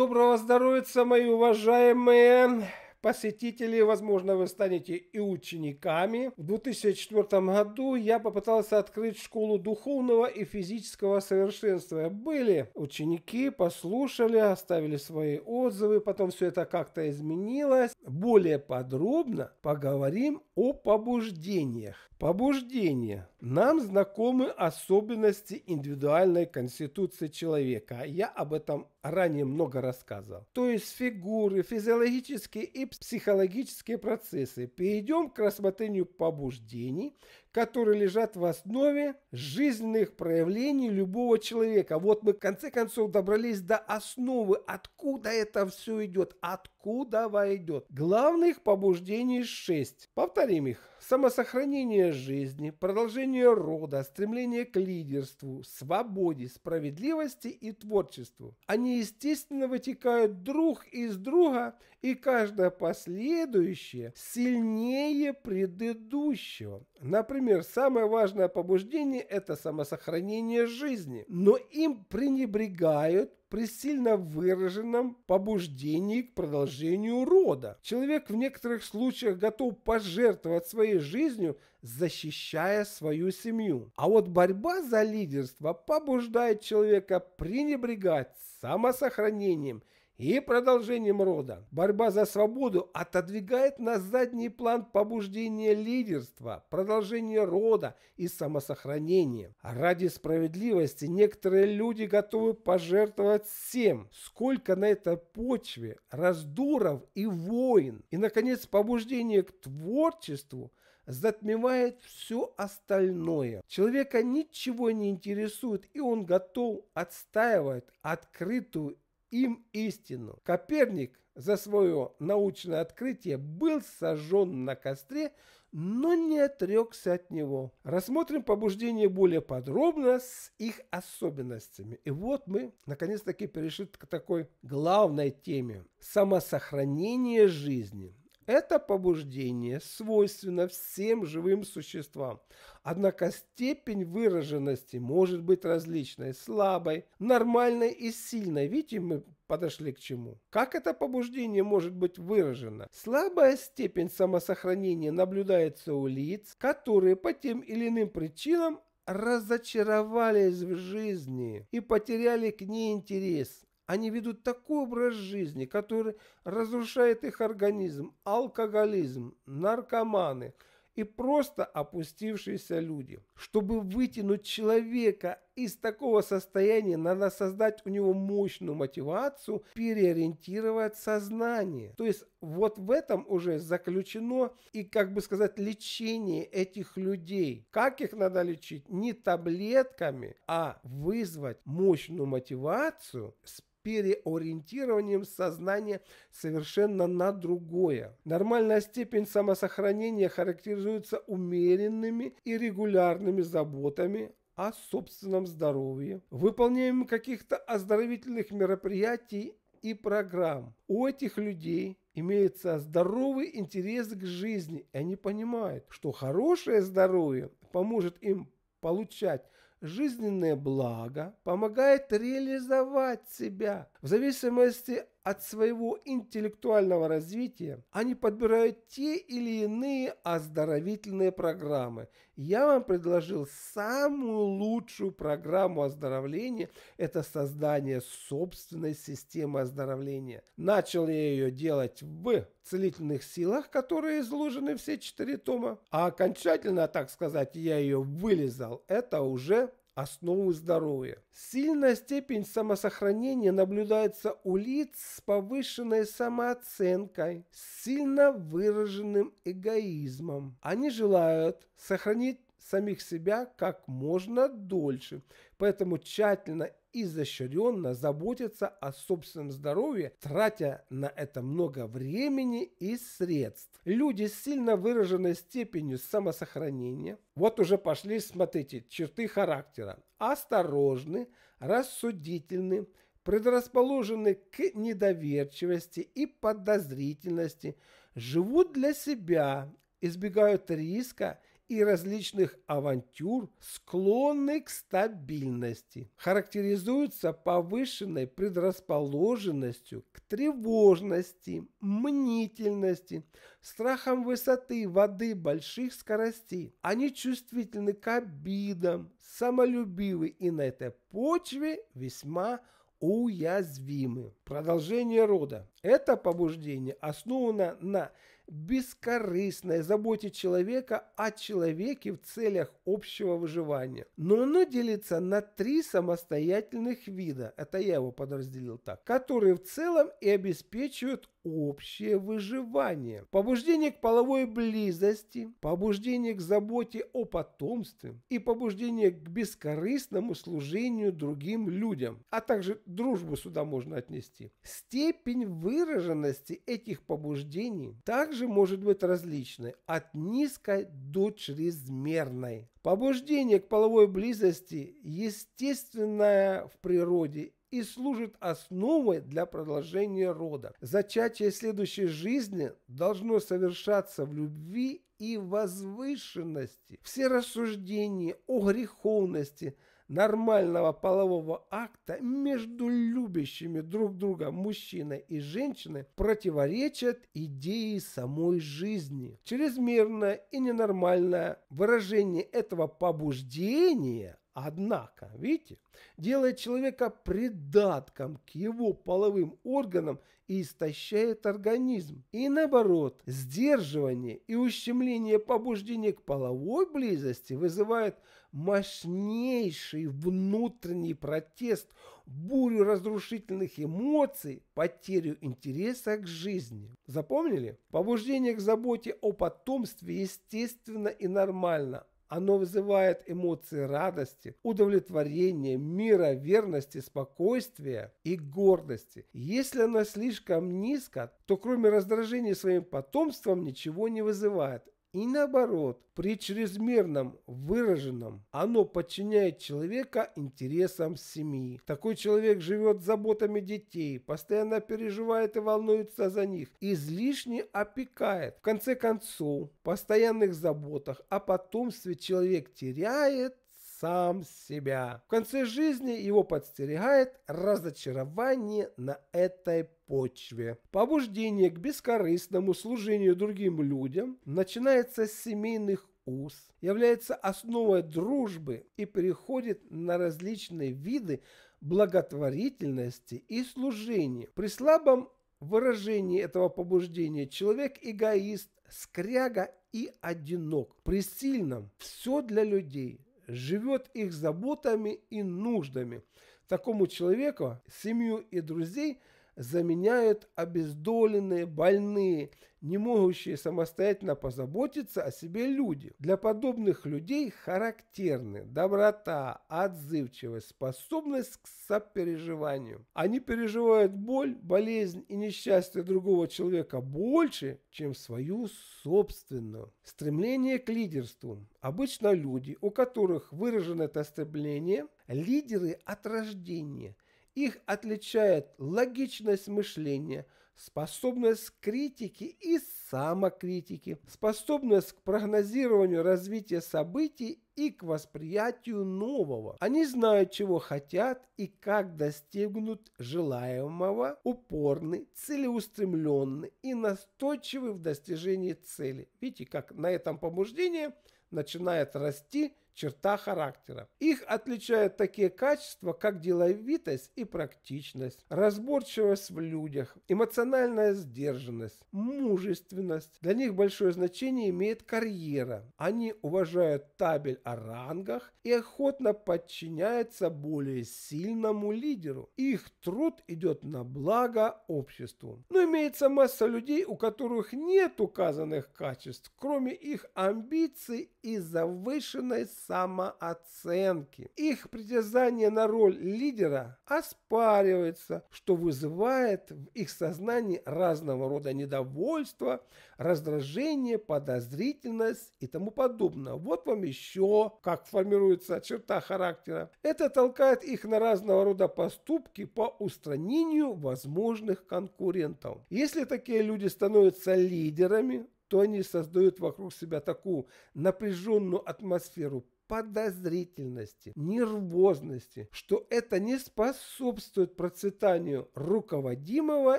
Доброго здоровья, мои уважаемые посетители. Возможно, вы станете и учениками. В 2004 году я попытался открыть школу духовного и физического совершенства. Были ученики, послушали, оставили свои отзывы. Потом все это как-то изменилось. Более подробно поговорим о побуждениях. Побуждение. Нам знакомы особенности индивидуальной конституции человека. Я об этом ранее много рассказывал. То есть фигуры, физиологические и психологические процессы. Перейдем к рассмотрению побуждений, которые лежат в основе жизненных проявлений любого человека. Вот мы в конце концов добрались до основы, откуда это все идет, откуда войдет. Главных побуждений 6. Повторим их самосохранение жизни, продолжение рода, стремление к лидерству, свободе, справедливости и творчеству. Они, естественно, вытекают друг из друга, и каждое последующее сильнее предыдущего. Например, самое важное побуждение – это самосохранение жизни, но им пренебрегают при сильно выраженном побуждении к продолжению рода. Человек в некоторых случаях готов пожертвовать своей жизнью, защищая свою семью. А вот борьба за лидерство побуждает человека пренебрегать самосохранением и продолжением рода. Борьба за свободу отодвигает на задний план побуждение лидерства, продолжение рода и самосохранения. Ради справедливости некоторые люди готовы пожертвовать всем, сколько на этой почве раздуров и войн. И, наконец, побуждение к творчеству затмевает все остальное. Человека ничего не интересует, и он готов отстаивать открытую им истину. Коперник за свое научное открытие был сожжен на костре, но не отрекся от него. Рассмотрим побуждение более подробно с их особенностями. И вот мы наконец-таки перешли к такой главной теме – самосохранение жизни. Это побуждение свойственно всем живым существам, однако степень выраженности может быть различной, слабой, нормальной и сильной. Видите, мы подошли к чему. Как это побуждение может быть выражено? Слабая степень самосохранения наблюдается у лиц, которые по тем или иным причинам разочаровались в жизни и потеряли к ней интерес. Они ведут такой образ жизни, который разрушает их организм, алкоголизм, наркоманы и просто опустившиеся люди. Чтобы вытянуть человека из такого состояния, надо создать у него мощную мотивацию, переориентировать сознание. То есть вот в этом уже заключено и, как бы сказать, лечение этих людей. Как их надо лечить? Не таблетками, а вызвать мощную мотивацию с переориентированием сознания совершенно на другое. Нормальная степень самосохранения характеризуется умеренными и регулярными заботами о собственном здоровье, выполнением каких-то оздоровительных мероприятий и программ. У этих людей имеется здоровый интерес к жизни, и они понимают, что хорошее здоровье поможет им получать жизненное благо помогает реализовать себя в зависимости от своего интеллектуального развития, они подбирают те или иные оздоровительные программы. Я вам предложил самую лучшую программу оздоровления – это создание собственной системы оздоровления. Начал я ее делать в целительных силах, которые изложены все четыре тома, а окончательно, так сказать, я ее вылезал. Это уже основу здоровья. Сильная степень самосохранения наблюдается у лиц с повышенной самооценкой, с сильно выраженным эгоизмом. Они желают сохранить самих себя как можно дольше. Поэтому тщательно и изощренно заботиться о собственном здоровье, тратя на это много времени и средств. Люди с сильно выраженной степенью самосохранения, вот уже пошли, смотрите, черты характера, осторожны, рассудительны, предрасположены к недоверчивости и подозрительности, живут для себя, избегают риска и различных авантюр склонны к стабильности, характеризуются повышенной предрасположенностью к тревожности, мнительности, страхом высоты воды больших скоростей. Они чувствительны к обидам, самолюбивы и на этой почве весьма уязвимы. Продолжение рода. Это побуждение основано на бескорыстной заботе человека о человеке в целях общего выживания. Но оно делится на три самостоятельных вида, это я его подразделил так, которые в целом и обеспечивают общее выживание, побуждение к половой близости, побуждение к заботе о потомстве и побуждение к бескорыстному служению другим людям, а также дружбу сюда можно отнести. Степень выраженности этих побуждений также может быть различной от низкой до чрезмерной. Побуждение к половой близости естественное в природе и служит основой для продолжения рода. Зачатие следующей жизни должно совершаться в любви и возвышенности. Все рассуждения о греховности нормального полового акта между любящими друг друга мужчиной и женщиной противоречат идее самой жизни. Чрезмерное и ненормальное выражение этого побуждения Однако, видите, делает человека придатком к его половым органам и истощает организм. И наоборот, сдерживание и ущемление побуждения к половой близости вызывает мощнейший внутренний протест, бурю разрушительных эмоций, потерю интереса к жизни. Запомнили? Побуждение к заботе о потомстве естественно и нормально, оно вызывает эмоции радости, удовлетворения, мира, верности, спокойствия и гордости. Если оно слишком низко, то кроме раздражения своим потомством ничего не вызывает. И наоборот, при чрезмерном выраженном оно подчиняет человека интересам семьи. Такой человек живет заботами детей, постоянно переживает и волнуется за них, излишне опекает. В конце концов, в постоянных заботах о потомстве человек теряет сам себя. В конце жизни его подстерегает разочарование на этой почве. Побуждение к бескорыстному служению другим людям начинается с семейных уз, является основой дружбы и переходит на различные виды благотворительности и служения. При слабом выражении этого побуждения человек эгоист, скряга и одинок. При сильном все для людей, живет их заботами и нуждами. Такому человеку семью и друзей – заменяют обездоленные, больные, не могущие самостоятельно позаботиться о себе люди. Для подобных людей характерны доброта, отзывчивость, способность к сопереживанию. Они переживают боль, болезнь и несчастье другого человека больше, чем свою собственную. Стремление к лидерству. Обычно люди, у которых выражено это стремление, лидеры от рождения – их отличает логичность мышления, способность к критике и самокритике, способность к прогнозированию развития событий и к восприятию нового. Они знают, чего хотят и как достигнут желаемого, упорны, целеустремленны и настойчивы в достижении цели. Видите, как на этом побуждении начинает расти черта характера. Их отличают такие качества, как деловитость и практичность, разборчивость в людях, эмоциональная сдержанность, мужественность. Для них большое значение имеет карьера. Они уважают табель о рангах и охотно подчиняются более сильному лидеру. Их труд идет на благо обществу. Но имеется масса людей, у которых нет указанных качеств, кроме их амбиций и завышенной самооценки. Их притязание на роль лидера оспаривается, что вызывает в их сознании разного рода недовольство, раздражение, подозрительность и тому подобное. Вот вам еще, как формируется черта характера. Это толкает их на разного рода поступки по устранению возможных конкурентов. Если такие люди становятся лидерами, то они создают вокруг себя такую напряженную атмосферу подозрительности, нервозности, что это не способствует процветанию руководимого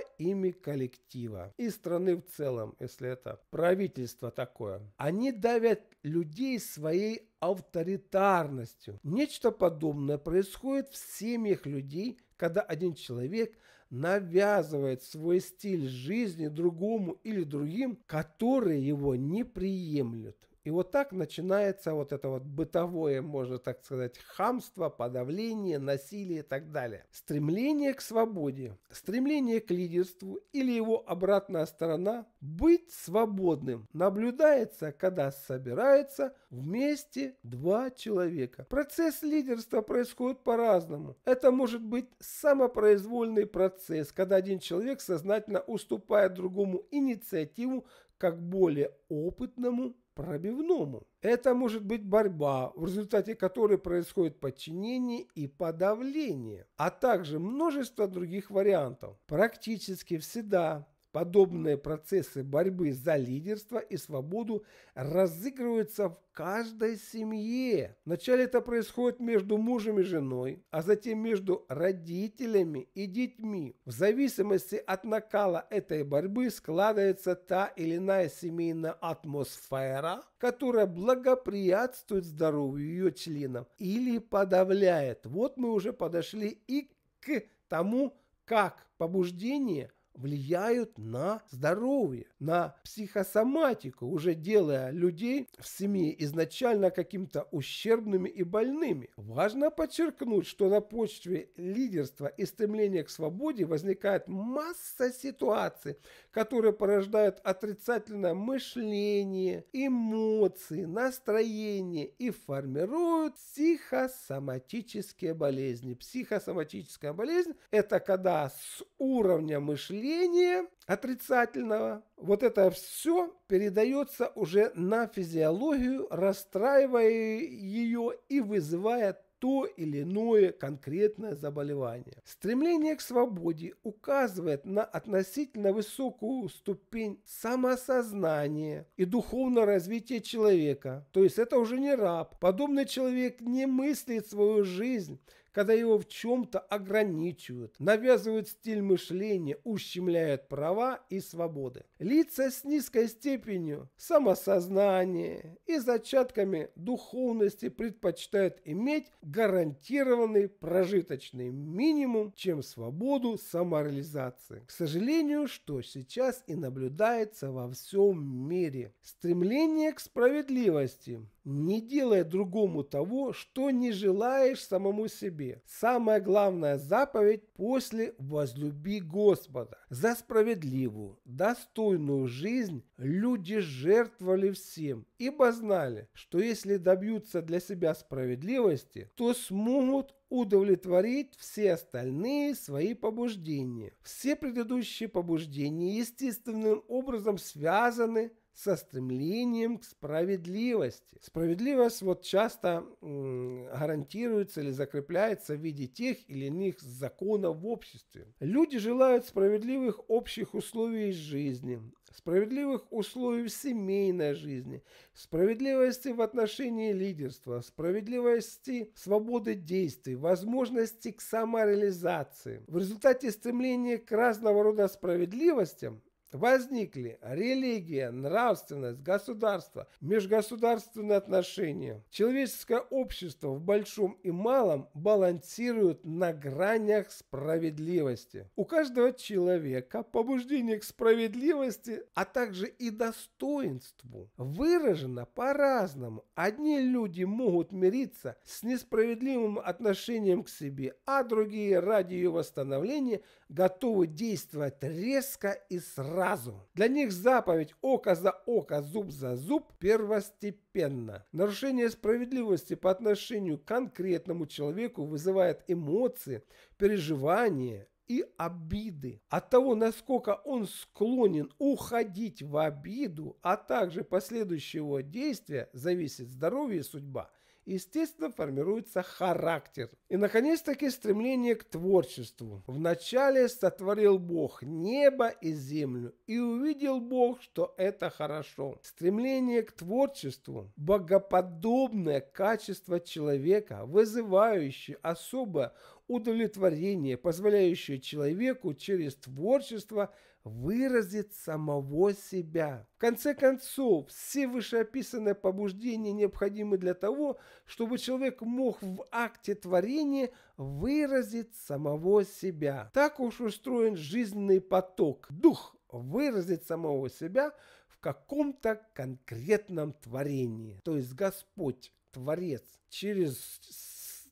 ими коллектива и страны в целом, если это правительство такое. Они давят людей своей авторитарностью. Нечто подобное происходит в семьях людей, когда один человек навязывает свой стиль жизни другому или другим, которые его не приемлют. И вот так начинается вот это вот бытовое, можно так сказать, хамство, подавление, насилие и так далее. Стремление к свободе, стремление к лидерству или его обратная сторона – быть свободным – наблюдается, когда собирается вместе два человека. Процесс лидерства происходит по-разному. Это может быть самопроизвольный процесс, когда один человек сознательно уступает другому инициативу как более опытному пробивному. Это может быть борьба, в результате которой происходит подчинение и подавление, а также множество других вариантов. Практически всегда Подобные процессы борьбы за лидерство и свободу разыгрываются в каждой семье. Вначале это происходит между мужем и женой, а затем между родителями и детьми. В зависимости от накала этой борьбы складывается та или иная семейная атмосфера, которая благоприятствует здоровью ее членов или подавляет. Вот мы уже подошли и к тому, как побуждение – влияют на здоровье, на психосоматику, уже делая людей в семье изначально каким-то ущербными и больными. Важно подчеркнуть, что на почве лидерства и стремления к свободе возникает масса ситуаций, которые порождают отрицательное мышление, эмоции, настроение и формируют психосоматические болезни. Психосоматическая болезнь – это когда с уровня мышления мышления отрицательного, вот это все передается уже на физиологию, расстраивая ее и вызывая то или иное конкретное заболевание. Стремление к свободе указывает на относительно высокую ступень самосознания и духовного развития человека. То есть это уже не раб. Подобный человек не мыслит свою жизнь когда его в чем-то ограничивают, навязывают стиль мышления, ущемляют права и свободы. Лица с низкой степенью самосознания и зачатками духовности предпочитают иметь гарантированный прожиточный минимум, чем свободу самореализации. К сожалению, что сейчас и наблюдается во всем мире. Стремление к справедливости – не делай другому того, что не желаешь самому себе. Самая главная заповедь после «возлюби Господа». За справедливую, достойную жизнь люди жертвовали всем, ибо знали, что если добьются для себя справедливости, то смогут удовлетворить все остальные свои побуждения. Все предыдущие побуждения естественным образом связаны со стремлением к справедливости. Справедливость вот часто гарантируется или закрепляется в виде тех или иных законов в обществе. Люди желают справедливых общих условий жизни, справедливых условий в семейной жизни, справедливости в отношении лидерства, справедливости свободы действий, возможности к самореализации. В результате стремления к разного рода справедливостям возникли религия, нравственность, государство, межгосударственные отношения. Человеческое общество в большом и малом балансирует на гранях справедливости. У каждого человека побуждение к справедливости, а также и достоинству выражено по-разному. Одни люди могут мириться с несправедливым отношением к себе, а другие ради ее восстановления готовы действовать резко и сразу сразу. Для них заповедь «Око за око, зуб за зуб» первостепенно. Нарушение справедливости по отношению к конкретному человеку вызывает эмоции, переживания, и обиды. От того, насколько он склонен уходить в обиду, а также последующего действия, зависит здоровье и судьба естественно, формируется характер. И, наконец-таки, стремление к творчеству. Вначале сотворил Бог небо и землю, и увидел Бог, что это хорошо. Стремление к творчеству – богоподобное качество человека, вызывающее особое удовлетворение, позволяющее человеку через творчество – выразить самого себя. В конце концов, все вышеописанные побуждения необходимы для того, чтобы человек мог в акте творения выразить самого себя. Так уж устроен жизненный поток. Дух выразить самого себя в каком-то конкретном творении. То есть Господь, Творец, через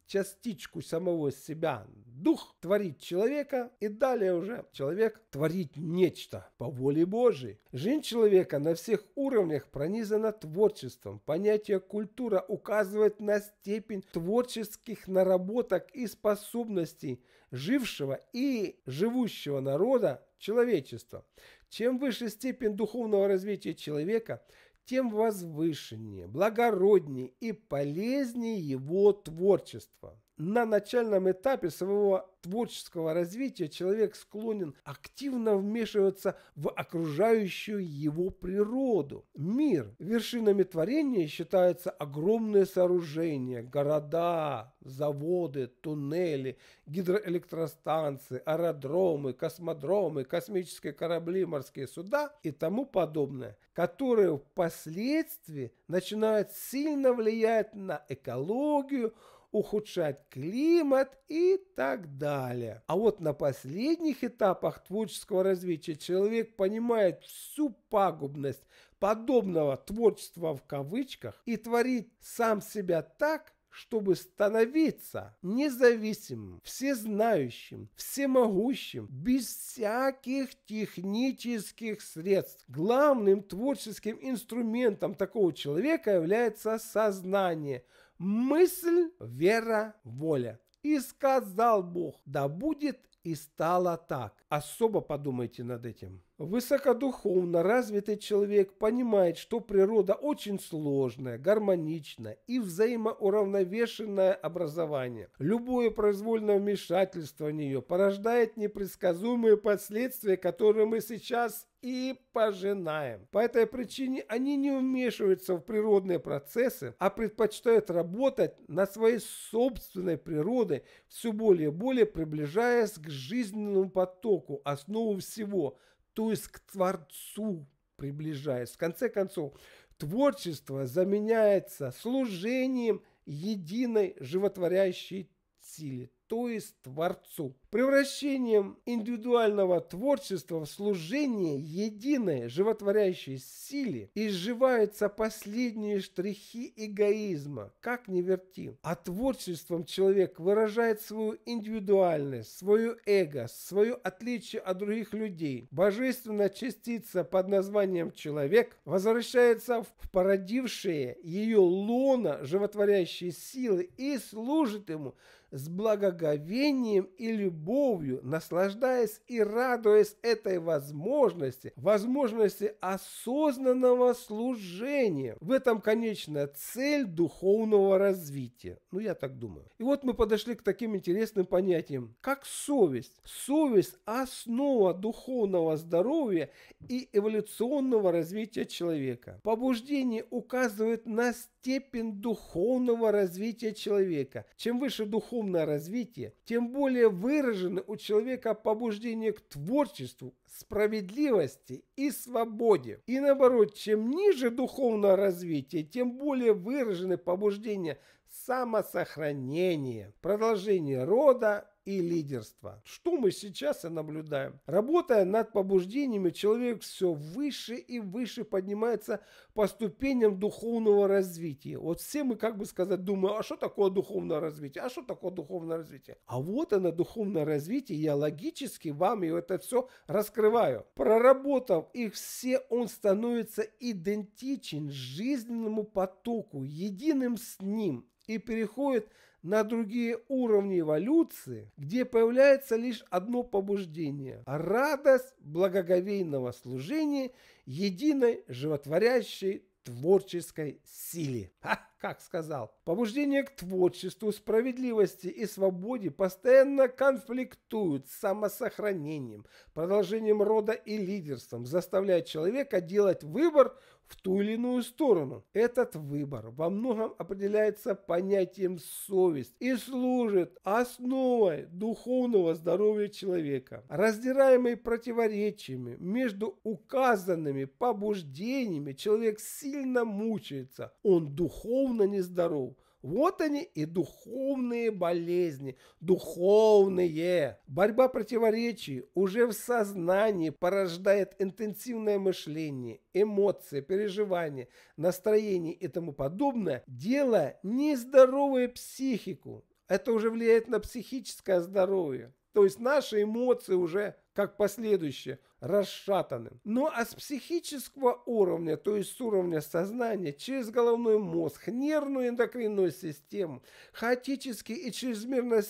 частичку самого себя, дух творит человека, и далее уже человек творить нечто по воле Божией. Жизнь человека на всех уровнях пронизана творчеством. Понятие культура указывает на степень творческих наработок и способностей жившего и живущего народа человечества. Чем выше степень духовного развития человека, тем возвышеннее, благороднее и полезнее его творчество на начальном этапе своего творческого развития человек склонен активно вмешиваться в окружающую его природу, мир. Вершинами творения считаются огромные сооружения, города, заводы, туннели, гидроэлектростанции, аэродромы, космодромы, космические корабли, морские суда и тому подобное, которые впоследствии начинают сильно влиять на экологию, ухудшать климат и так далее. А вот на последних этапах творческого развития человек понимает всю пагубность подобного творчества в кавычках и творит сам себя так, чтобы становиться независимым, всезнающим, всемогущим, без всяких технических средств. Главным творческим инструментом такого человека является сознание – мысль, вера, воля. И сказал Бог, да будет и стало так. Особо подумайте над этим. Высокодуховно развитый человек понимает, что природа очень сложная, гармоничная и взаимоуравновешенное образование. Любое произвольное вмешательство в нее порождает непредсказуемые последствия, которые мы сейчас и пожинаем. По этой причине они не вмешиваются в природные процессы, а предпочитают работать на своей собственной природе, все более и более приближаясь к жизненному потоку, основу всего, то есть к Творцу приближаясь. В конце концов, творчество заменяется служением единой животворящей силе, то есть Творцу. Превращением индивидуального творчества в служение единой животворящей силе изживаются последние штрихи эгоизма, как не верти. А творчеством человек выражает свою индивидуальность, свою эго, свое отличие от других людей. Божественная частица под названием «человек» возвращается в породившее ее лона животворящей силы и служит ему – с благоговением и любовью, наслаждаясь и радуясь этой возможности, возможности осознанного служения. В этом конечно, цель духовного развития. Ну, я так думаю. И вот мы подошли к таким интересным понятиям, как совесть. Совесть – основа духовного здоровья и эволюционного развития человека. Побуждение указывает на степень степень духовного развития человека. Чем выше духовное развитие, тем более выражены у человека побуждение к творчеству, справедливости и свободе. И наоборот, чем ниже духовное развитие, тем более выражены побуждения самосохранения, продолжения рода и лидерства. Что мы сейчас и наблюдаем. Работая над побуждениями, человек все выше и выше поднимается по ступеням духовного развития. Вот все мы, как бы сказать, думаем, а что такое духовное развитие? А что такое духовное развитие? А вот оно, духовное развитие. Я логически вам и это все раскрываю. Проработав их все, он становится идентичен жизненному потоку, единым с ним и переходит на другие уровни эволюции, где появляется лишь одно побуждение – радость благоговейного служения единой животворящей творческой силе. Ха, как сказал. Побуждение к творчеству, справедливости и свободе постоянно конфликтуют с самосохранением, продолжением рода и лидерством, заставляя человека делать выбор в ту или иную сторону. Этот выбор во многом определяется понятием совесть и служит основой духовного здоровья человека. Раздираемый противоречиями между указанными побуждениями человек сильно мучается, он духовно нездоров – вот они и духовные болезни, духовные. Борьба противоречий уже в сознании порождает интенсивное мышление, эмоции, переживания, настроение и тому подобное, делая нездоровую психику. Это уже влияет на психическое здоровье. То есть наши эмоции уже как последующее расшатанным. Но ну, а с психического уровня, то есть с уровня сознания, через головной мозг, нервную эндокринную систему, хаотические и чрезмерно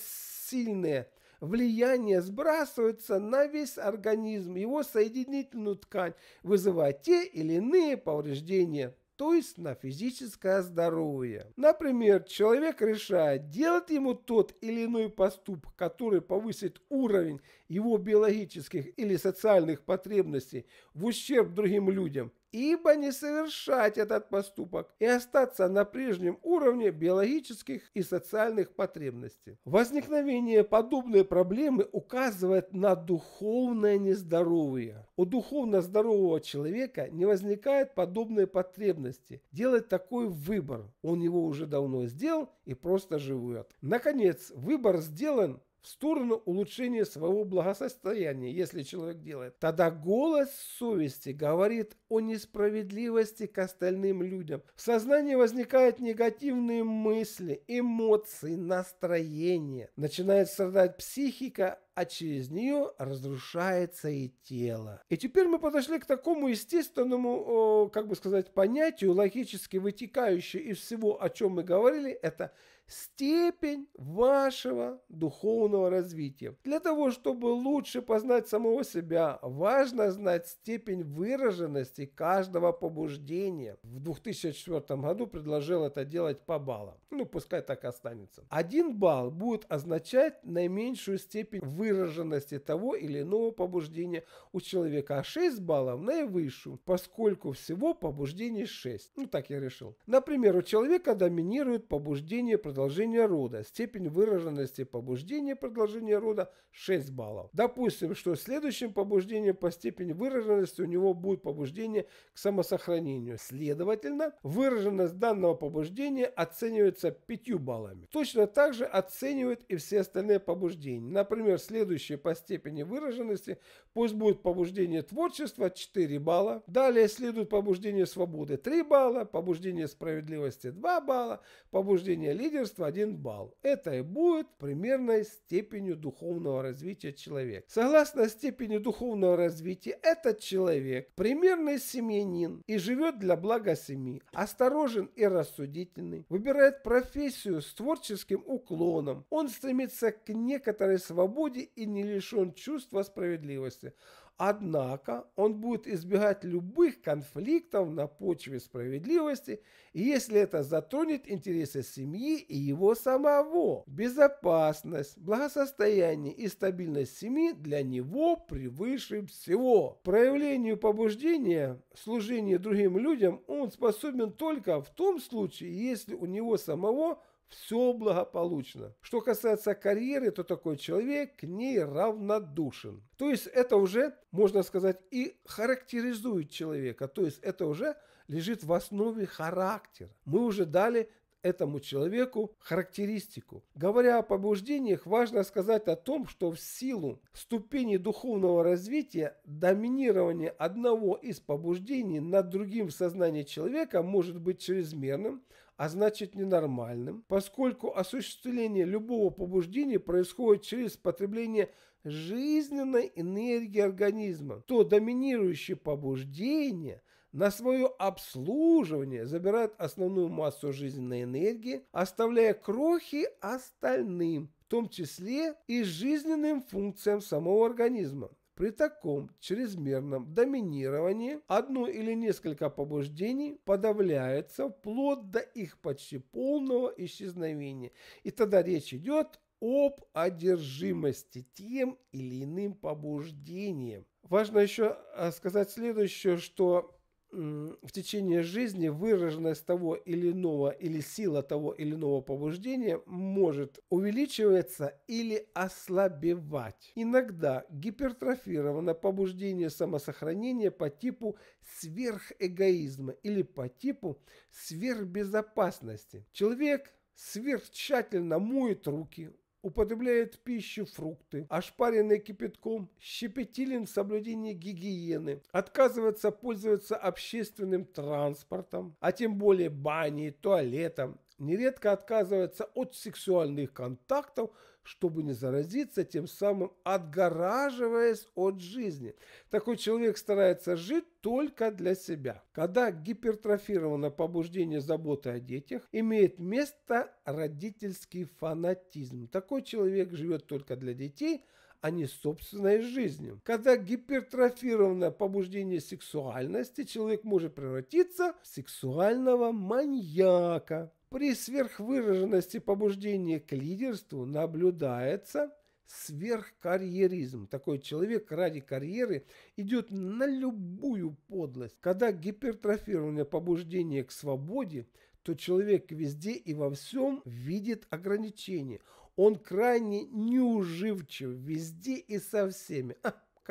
сильные влияние сбрасывается на весь организм, его соединительную ткань, вызывая те или иные повреждения то есть на физическое здоровье. Например, человек решает, делать ему тот или иной поступок, который повысит уровень его биологических или социальных потребностей в ущерб другим людям ибо не совершать этот поступок и остаться на прежнем уровне биологических и социальных потребностей. Возникновение подобной проблемы указывает на духовное нездоровье. У духовно здорового человека не возникает подобной потребности делать такой выбор. Он его уже давно сделал и просто живет. Наконец, выбор сделан, в сторону улучшения своего благосостояния, если человек делает. Тогда голос совести говорит о несправедливости к остальным людям. В сознании возникают негативные мысли, эмоции, настроения. Начинает страдать психика, а через нее разрушается и тело. И теперь мы подошли к такому естественному, как бы сказать, понятию, логически вытекающему из всего, о чем мы говорили, это степень вашего духовного развития. Для того, чтобы лучше познать самого себя, важно знать степень выраженности каждого побуждения. В 2004 году предложил это делать по баллам. Ну, пускай так останется. Один балл будет означать наименьшую степень выраженности того или иного побуждения у человека, а 6 баллов наивысшую, поскольку всего побуждений 6. Ну, так я решил. Например, у человека доминирует побуждение продолжения продолжения рода. Степень выраженности побуждения продолжения рода 6 баллов. Допустим, что следующим побуждением по степени выраженности у него будет побуждение к самосохранению. Следовательно, выраженность данного побуждения оценивается 5 баллами. Точно так же оценивают и все остальные побуждения. Например, следующее по степени выраженности пусть будет побуждение творчества 4 балла. Далее следует побуждение свободы 3 балла, побуждение справедливости 2 балла, побуждение лидерства совершенства 1 балл. Это и будет примерной степенью духовного развития человека. Согласно степени духовного развития, этот человек примерный семьянин и живет для блага семьи, осторожен и рассудительный, выбирает профессию с творческим уклоном, он стремится к некоторой свободе и не лишен чувства справедливости. Однако он будет избегать любых конфликтов на почве справедливости, если это затронет интересы семьи и его самого. Безопасность, благосостояние и стабильность семьи для него превыше всего. Проявлению побуждения, служению другим людям он способен только в том случае, если у него самого все благополучно. Что касается карьеры, то такой человек к ней равнодушен. То есть это уже, можно сказать, и характеризует человека. То есть это уже лежит в основе характера. Мы уже дали этому человеку характеристику. Говоря о побуждениях, важно сказать о том, что в силу ступени духовного развития доминирование одного из побуждений над другим в сознании человека может быть чрезмерным, а значит ненормальным, поскольку осуществление любого побуждения происходит через потребление жизненной энергии организма, то доминирующее побуждение на свое обслуживание забирает основную массу жизненной энергии, оставляя крохи остальным, в том числе и жизненным функциям самого организма. При таком чрезмерном доминировании одно или несколько побуждений подавляется вплоть до их почти полного исчезновения. И тогда речь идет об одержимости тем или иным побуждением. Важно еще э, сказать следующее, что в течение жизни выраженность того или иного или сила того или иного побуждения может увеличиваться или ослабевать. Иногда гипертрофировано побуждение самосохранения по типу сверхэгоизма или по типу сверхбезопасности. Человек сверхтщательно моет руки, употребляет в пищу фрукты, ошпаренные кипятком, щепетилен в соблюдении гигиены, отказывается пользоваться общественным транспортом, а тем более баней, туалетом нередко отказывается от сексуальных контактов, чтобы не заразиться, тем самым отгораживаясь от жизни. Такой человек старается жить только для себя. Когда гипертрофировано побуждение заботы о детях, имеет место родительский фанатизм. Такой человек живет только для детей, а не собственной жизнью. Когда гипертрофировано побуждение сексуальности, человек может превратиться в сексуального маньяка. При сверхвыраженности побуждения к лидерству наблюдается сверхкарьеризм. Такой человек ради карьеры идет на любую подлость. Когда гипертрофированное побуждение к свободе, то человек везде и во всем видит ограничения. Он крайне неуживчив везде и со всеми.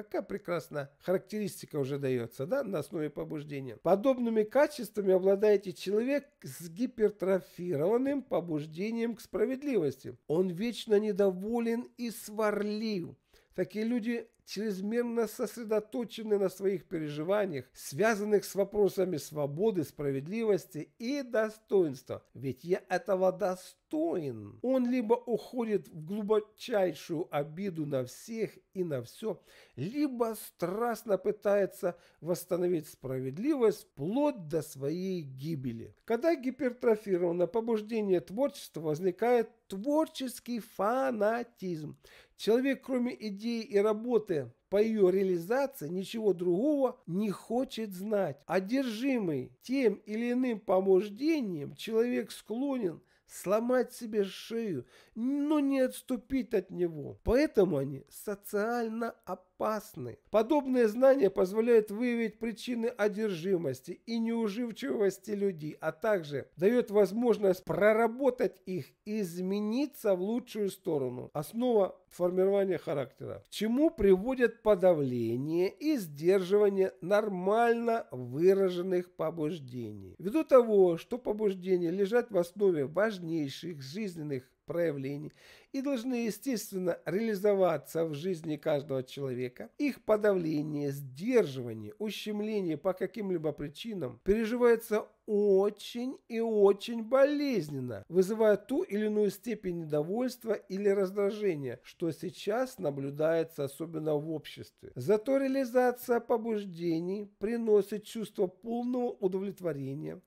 Какая прекрасная характеристика уже дается, да, на основе побуждения. Подобными качествами обладаете человек с гипертрофированным побуждением к справедливости. Он вечно недоволен и сварлив. Такие люди чрезмерно сосредоточены на своих переживаниях, связанных с вопросами свободы, справедливости и достоинства. Ведь я этого достоин. Он либо уходит в глубочайшую обиду на всех и на все, либо страстно пытается восстановить справедливость вплоть до своей гибели. Когда гипертрофировано побуждение творчества, возникает творческий фанатизм. Человек, кроме идеи и работы, болен, по ее реализации ничего другого не хочет знать. Одержимый тем или иным побуждением, человек склонен сломать себе шею, но не отступить от него. Поэтому они социально опасны опасны. Подобные знания позволяют выявить причины одержимости и неуживчивости людей, а также дает возможность проработать их и измениться в лучшую сторону. Основа формирования характера. К чему приводят подавление и сдерживание нормально выраженных побуждений. Ввиду того, что побуждения лежат в основе важнейших жизненных проявлений и должны, естественно, реализоваться в жизни каждого человека, их подавление, сдерживание, ущемление по каким-либо причинам переживается очень и очень болезненно, вызывая ту или иную степень недовольства или раздражения, что сейчас наблюдается особенно в обществе. Зато реализация побуждений приносит чувство полного удовлетворения,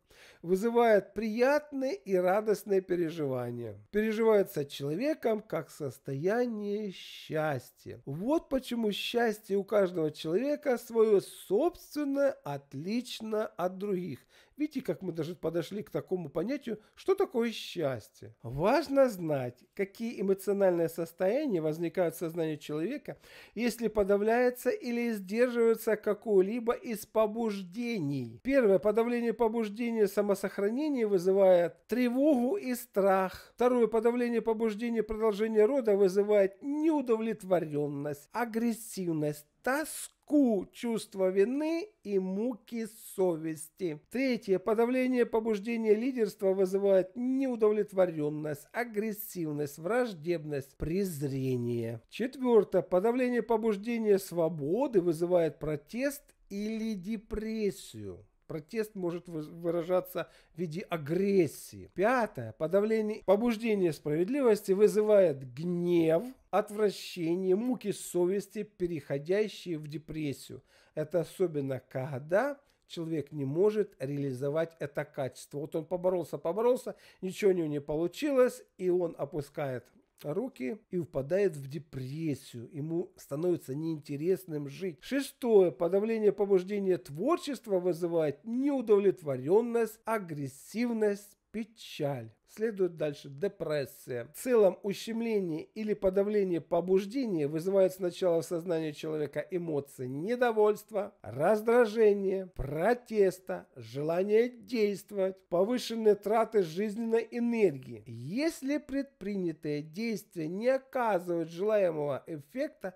вызывает приятные и радостные переживания. Переживается человека человеком как состояние счастья. Вот почему счастье у каждого человека свое собственное, отлично от других. Видите, как мы даже подошли к такому понятию, что такое счастье. Важно знать, какие эмоциональные состояния возникают в сознании человека, если подавляется или сдерживается какое-либо из побуждений. Первое, подавление побуждения самосохранения вызывает тревогу и страх. Второе, подавление побуждения продолжения рода вызывает неудовлетворенность, агрессивность, тоску тоску, чувство вины и муки совести. Третье. Подавление побуждения лидерства вызывает неудовлетворенность, агрессивность, враждебность, презрение. Четвертое. Подавление побуждения свободы вызывает протест или депрессию. Протест может выражаться в виде агрессии. Пятое. Подавление побуждения справедливости вызывает гнев, отвращение, муки совести, переходящие в депрессию. Это особенно когда человек не может реализовать это качество. Вот он поборолся, поборолся, ничего у него не получилось, и он опускает руки и впадает в депрессию. Ему становится неинтересным жить. Шестое. Подавление побуждения творчества вызывает неудовлетворенность, агрессивность, печаль. Следует дальше депрессия. В Целом ущемление или подавление побуждения вызывает сначала в сознании человека эмоции недовольства, раздражения, протеста, желание действовать, повышенные траты жизненной энергии. Если предпринятые действия не оказывают желаемого эффекта,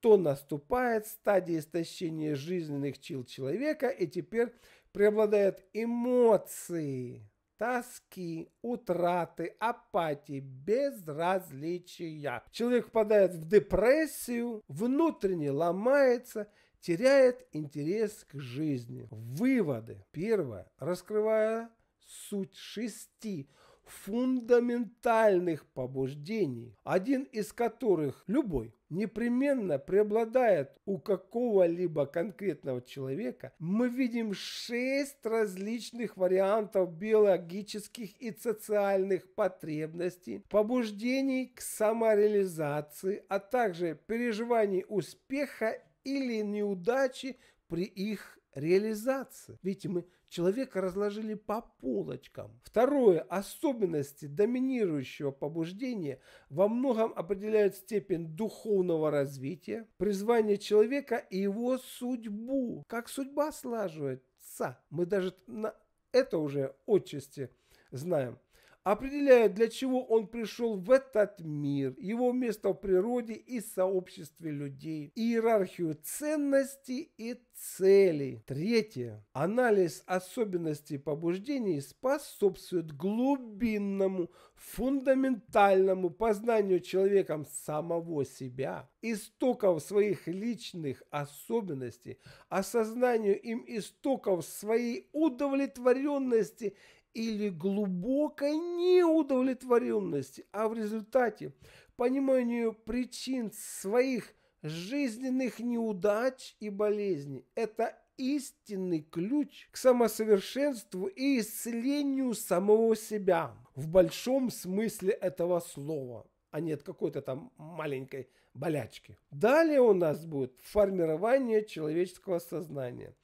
то наступает стадия истощения жизненных сил человека и теперь преобладают эмоции тоски, утраты, апатии, безразличия. Человек впадает в депрессию, внутренне ломается, теряет интерес к жизни. Выводы. Первое. Раскрывая суть шести фундаментальных побуждений, один из которых, любой, непременно преобладает у какого-либо конкретного человека, мы видим шесть различных вариантов биологических и социальных потребностей, побуждений к самореализации, а также переживаний успеха или неудачи при их реализации. Видите, мы Человека разложили по полочкам. Второе. Особенности доминирующего побуждения во многом определяют степень духовного развития, призвание человека и его судьбу. Как судьба слаживается. Мы даже на это уже отчасти знаем определяет, для чего он пришел в этот мир, его место в природе и сообществе людей, иерархию ценностей и целей. Третье. Анализ особенностей побуждений способствует глубинному, фундаментальному познанию человеком самого себя, истоков своих личных особенностей, осознанию им истоков своей удовлетворенности или глубокой неудовлетворенности, а в результате пониманию причин своих жизненных неудач и болезней. Это истинный ключ к самосовершенству и исцелению самого себя в большом смысле этого слова, а не от какой-то там маленькой болячки. Далее у нас будет формирование человеческого сознания.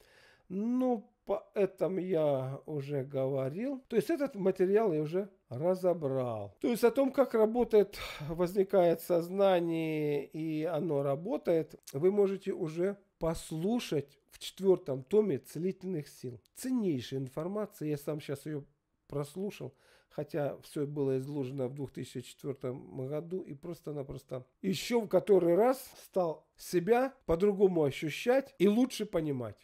Ну, по этому я уже говорил. То есть этот материал я уже разобрал. То есть о том, как работает, возникает сознание и оно работает, вы можете уже послушать в четвертом томе «Целительных сил». Ценнейшая информация, я сам сейчас ее прослушал, хотя все было изложено в 2004 году и просто-напросто еще в который раз стал себя по-другому ощущать и лучше понимать.